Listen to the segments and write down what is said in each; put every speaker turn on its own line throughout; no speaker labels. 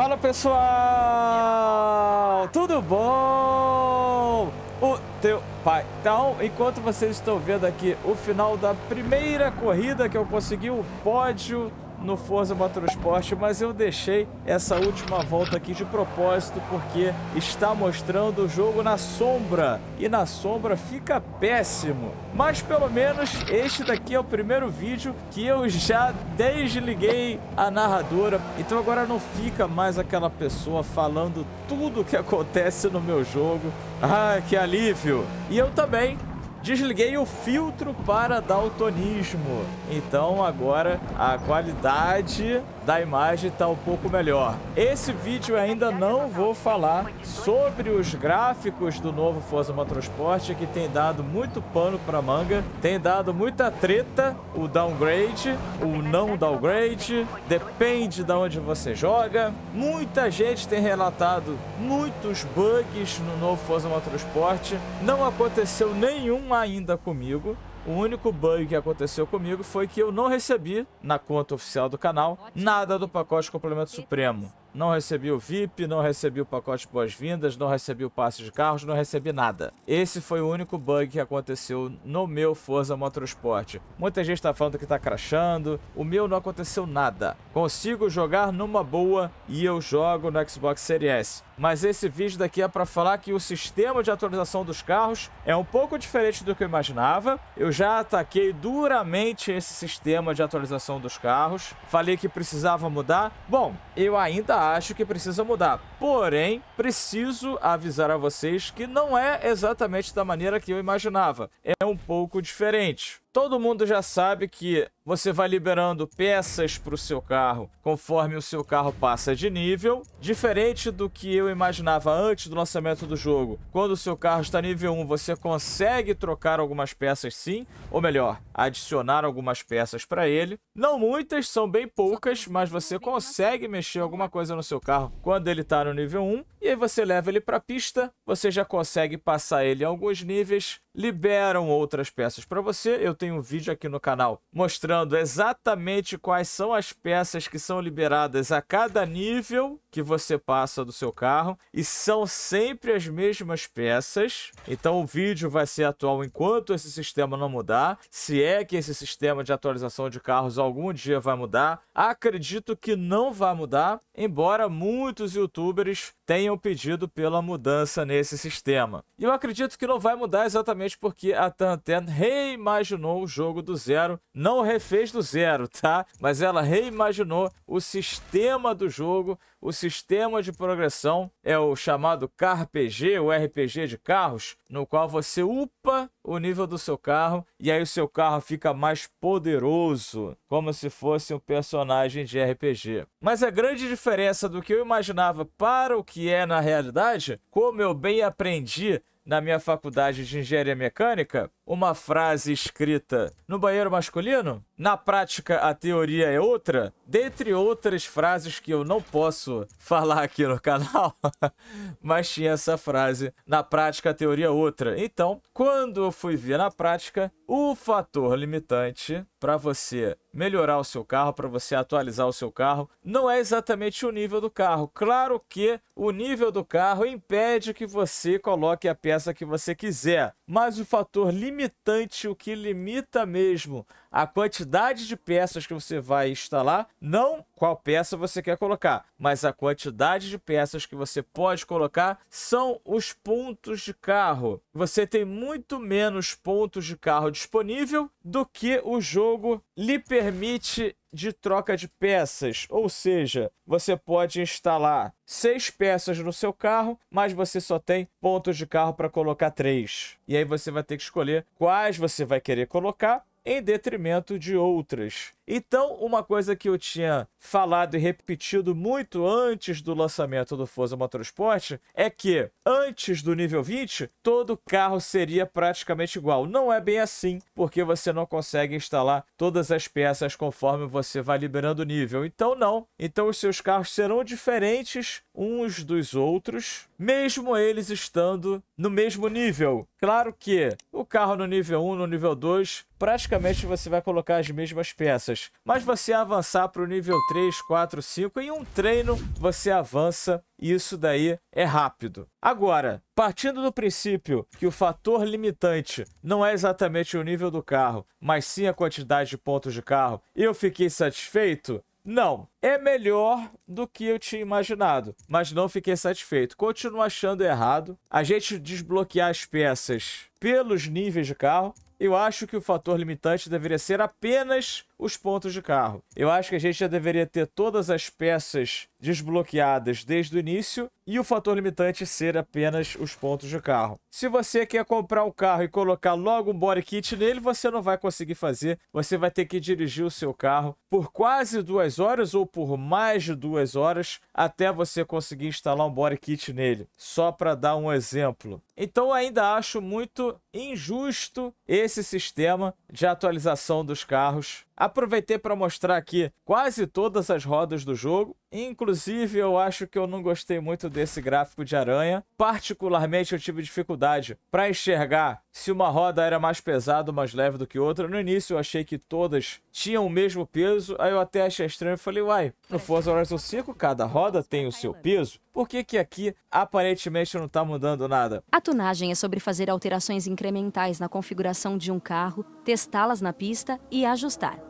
Fala pessoal, tudo bom? O teu pai. Então, enquanto vocês estão vendo aqui o final da primeira corrida que eu consegui o pódio no Forza Motorsport, mas eu deixei essa última volta aqui de propósito porque está mostrando o jogo na sombra e na sombra fica péssimo. Mas pelo menos este daqui é o primeiro vídeo que eu já desliguei a narradora, então agora não fica mais aquela pessoa falando tudo o que acontece no meu jogo. Ah, que alívio! E eu também Desliguei o filtro para daltonismo. Então agora a qualidade da imagem está um pouco melhor. Esse vídeo ainda não vou falar sobre os gráficos do novo Forza Motorsport, que tem dado muito pano para manga, tem dado muita treta, o downgrade, o não downgrade, depende de onde você joga. Muita gente tem relatado muitos bugs no novo Forza Motorsport, não aconteceu nenhum ainda comigo, o único bug que aconteceu comigo foi que eu não recebi, na conta oficial do canal, nada do pacote complemento supremo. Não recebi o VIP, não recebi o pacote boas-vindas, não recebi o passe de carros, não recebi nada. Esse foi o único bug que aconteceu no meu Forza Motorsport. Muita gente está falando que está crashando, o meu não aconteceu nada. Consigo jogar numa boa e eu jogo no Xbox Series S. Mas esse vídeo daqui é para falar que o sistema de atualização dos carros é um pouco diferente do que eu imaginava. Eu já ataquei duramente esse sistema de atualização dos carros. Falei que precisava mudar. Bom, eu ainda acho que precisa mudar. Porém, preciso avisar a vocês que não é exatamente da maneira que eu imaginava. É um pouco diferente. Todo mundo já sabe que você vai liberando peças para o seu carro conforme o seu carro passa de nível. Diferente do que eu imaginava antes do lançamento do jogo, quando o seu carro está nível 1, você consegue trocar algumas peças sim, ou melhor, adicionar algumas peças para ele. Não muitas, são bem poucas, mas você consegue mexer alguma coisa no seu carro quando ele está no nível 1. E aí você leva ele para a pista, você já consegue passar ele em alguns níveis, liberam outras peças para você. Eu tenho um vídeo aqui no canal mostrando exatamente quais são as peças que são liberadas a cada nível que você passa do seu carro. E são sempre as mesmas peças. Então o vídeo vai ser atual enquanto esse sistema não mudar. Se é que esse sistema de atualização de carros algum dia vai mudar, acredito que não vai mudar, embora muitos youtubers tenham tenham pedido pela mudança nesse sistema. E eu acredito que não vai mudar exatamente porque a Tanten reimaginou o jogo do zero, não refez do zero, tá? Mas ela reimaginou o sistema do jogo o sistema de progressão é o chamado CarPG, o RPG de carros, no qual você upa o nível do seu carro e aí o seu carro fica mais poderoso, como se fosse um personagem de RPG. Mas a grande diferença do que eu imaginava para o que é na realidade, como eu bem aprendi na minha faculdade de engenharia mecânica uma frase escrita no banheiro masculino? Na prática, a teoria é outra? Dentre outras frases que eu não posso falar aqui no canal, mas tinha essa frase. Na prática, a teoria é outra. Então, quando eu fui ver na prática, o fator limitante para você melhorar o seu carro, para você atualizar o seu carro, não é exatamente o nível do carro. Claro que o nível do carro impede que você coloque a peça que você quiser, mas o fator limitante, o que limita mesmo a quantidade de peças que você vai instalar, não qual peça você quer colocar, mas a quantidade de peças que você pode colocar são os pontos de carro. Você tem muito menos pontos de carro disponível do que o jogo lhe permite de troca de peças, ou seja, você pode instalar seis peças no seu carro, mas você só tem pontos de carro para colocar três. E aí você vai ter que escolher quais você vai querer colocar em detrimento de outras. Então, uma coisa que eu tinha falado e repetido muito antes do lançamento do Forza Motorsport é que, antes do nível 20, todo carro seria praticamente igual. Não é bem assim, porque você não consegue instalar todas as peças conforme você vai liberando o nível. Então, não. Então, os seus carros serão diferentes uns dos outros, mesmo eles estando no mesmo nível. Claro que o carro no nível 1, no nível 2, praticamente você vai colocar as mesmas peças mas você avançar para o nível 3, 4, 5, em um treino você avança e isso daí é rápido. Agora, partindo do princípio que o fator limitante não é exatamente o nível do carro, mas sim a quantidade de pontos de carro, eu fiquei satisfeito? Não, é melhor do que eu tinha imaginado, mas não fiquei satisfeito. Continuo achando errado. A gente desbloquear as peças pelos níveis de carro, eu acho que o fator limitante deveria ser apenas os pontos de carro. Eu acho que a gente já deveria ter todas as peças desbloqueadas desde o início e o fator limitante ser apenas os pontos de carro. Se você quer comprar o carro e colocar logo um body kit nele, você não vai conseguir fazer. Você vai ter que dirigir o seu carro por quase duas horas ou por mais de duas horas até você conseguir instalar um body kit nele. Só para dar um exemplo. Então ainda acho muito injusto esse sistema de atualização dos carros Aproveitei para mostrar aqui quase todas as rodas do jogo. Inclusive, eu acho que eu não gostei muito desse gráfico de aranha. Particularmente, eu tive dificuldade para enxergar se uma roda era mais pesada ou mais leve do que outra. No início, eu achei que todas tinham o mesmo peso. Aí eu até achei estranho e falei, uai, no Forza Horizon 5, cada roda tem o seu peso. Por que que aqui, aparentemente, não está mudando nada? A tunagem é sobre fazer alterações incrementais na configuração de um carro, testá-las na pista e ajustar.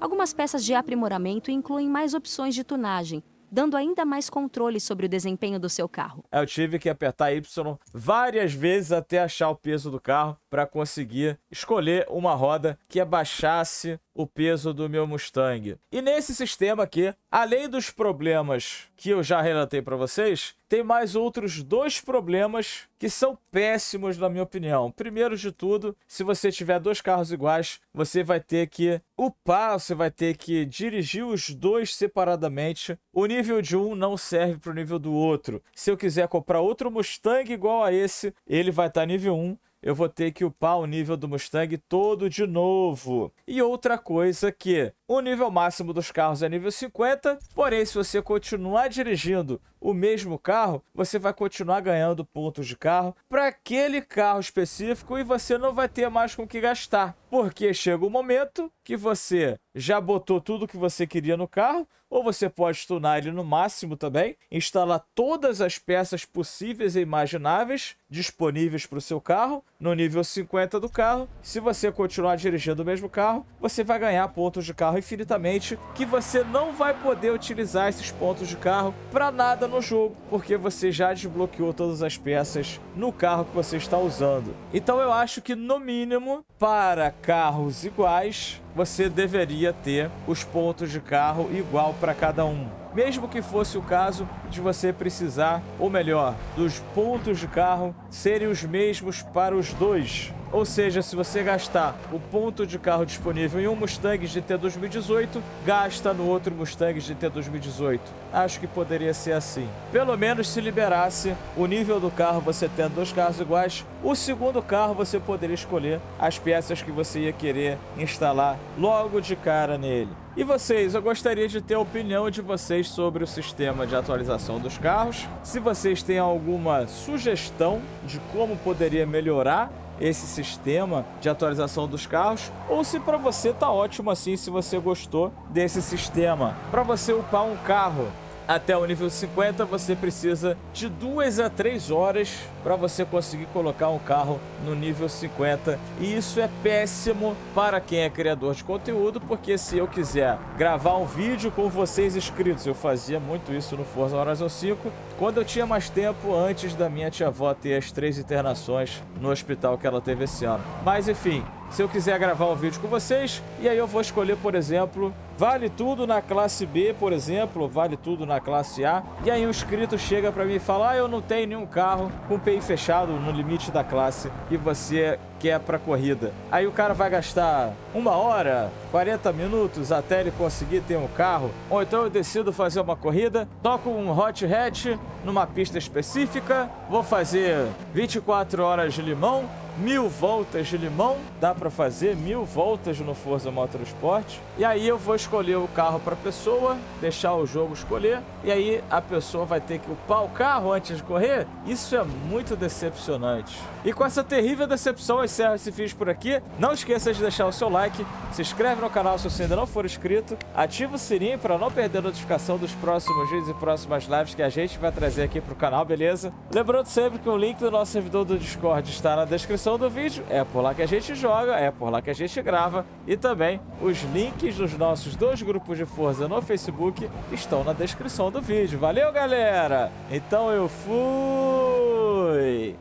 Algumas peças de aprimoramento incluem mais opções de tunagem, dando ainda mais controle sobre o desempenho do seu carro. Eu tive que apertar Y várias vezes até achar o peso do carro para conseguir escolher uma roda que abaixasse o peso do meu Mustang. E nesse sistema aqui, além dos problemas que eu já relatei para vocês, tem mais outros dois problemas que são péssimos na minha opinião. Primeiro de tudo, se você tiver dois carros iguais, você vai ter que upar, você vai ter que dirigir os dois separadamente. O nível de um não serve para o nível do outro. Se eu quiser comprar outro Mustang igual a esse, ele vai estar tá nível 1 eu vou ter que upar o nível do Mustang todo de novo. E outra coisa que o nível máximo dos carros é nível 50, porém se você continuar dirigindo o mesmo carro, você vai continuar ganhando pontos de carro para aquele carro específico e você não vai ter mais com que gastar, porque chega o um momento que você já botou tudo que você queria no carro, ou você pode tunar ele no máximo também, instalar todas as peças possíveis e imagináveis disponíveis para o seu carro no nível 50 do carro. Se você continuar dirigindo o mesmo carro, você vai ganhar pontos de carro carro infinitamente, que você não vai poder utilizar esses pontos de carro para nada no jogo, porque você já desbloqueou todas as peças no carro que você está usando. Então eu acho que no mínimo, para carros iguais, você deveria ter os pontos de carro igual para cada um. Mesmo que fosse o caso de você precisar, ou melhor, dos pontos de carro serem os mesmos para os dois. Ou seja, se você gastar o ponto de carro disponível em um Mustang GT 2018, gasta no outro Mustang GT 2018. Acho que poderia ser assim. Pelo menos se liberasse o nível do carro, você tendo dois carros iguais, o segundo carro você poderia escolher as peças que você ia querer instalar logo de cara nele. E vocês, eu gostaria de ter a opinião de vocês sobre o sistema de atualização dos carros. Se vocês têm alguma sugestão de como poderia melhorar esse sistema de atualização dos carros ou se para você tá ótimo assim, se você gostou desse sistema. Para você upar um carro até o nível 50, você precisa de duas a três horas para você conseguir colocar um carro no nível 50. E isso é péssimo para quem é criador de conteúdo, porque se eu quiser gravar um vídeo com vocês inscritos, eu fazia muito isso no Forza Horizon 5, quando eu tinha mais tempo antes da minha tia-avó ter as três internações no hospital que ela teve esse ano. Mas enfim, se eu quiser gravar um vídeo com vocês, e aí eu vou escolher, por exemplo, vale tudo na classe B, por exemplo, vale tudo na classe A, e aí o inscrito chega para mim e fala, ah, eu não tenho nenhum carro com PI fechado no limite da classe que você quer para corrida. Aí o cara vai gastar uma hora, 40 minutos até ele conseguir ter um carro, ou então eu decido fazer uma corrida, toco um hot hatch numa pista específica, vou fazer 24 horas de limão, mil voltas de limão, dá para fazer mil voltas no Forza Motorsport. E aí eu vou escolher o carro para pessoa, deixar o jogo escolher, e aí a pessoa vai ter que upar o carro antes de correr. Isso é muito decepcionante. E com essa terrível decepção eu encerro esse vídeo por aqui. Não esqueça de deixar o seu like, se inscreve no canal se você ainda não for inscrito, ativa o sininho para não perder a notificação dos próximos vídeos e próximas lives que a gente vai trazer aqui para o canal, beleza? Lembrando sempre que o link do nosso servidor do Discord está na descrição descrição do vídeo, é por lá que a gente joga, é por lá que a gente grava e também os links dos nossos dois grupos de Forza no Facebook estão na descrição do vídeo. Valeu, galera! Então eu fui!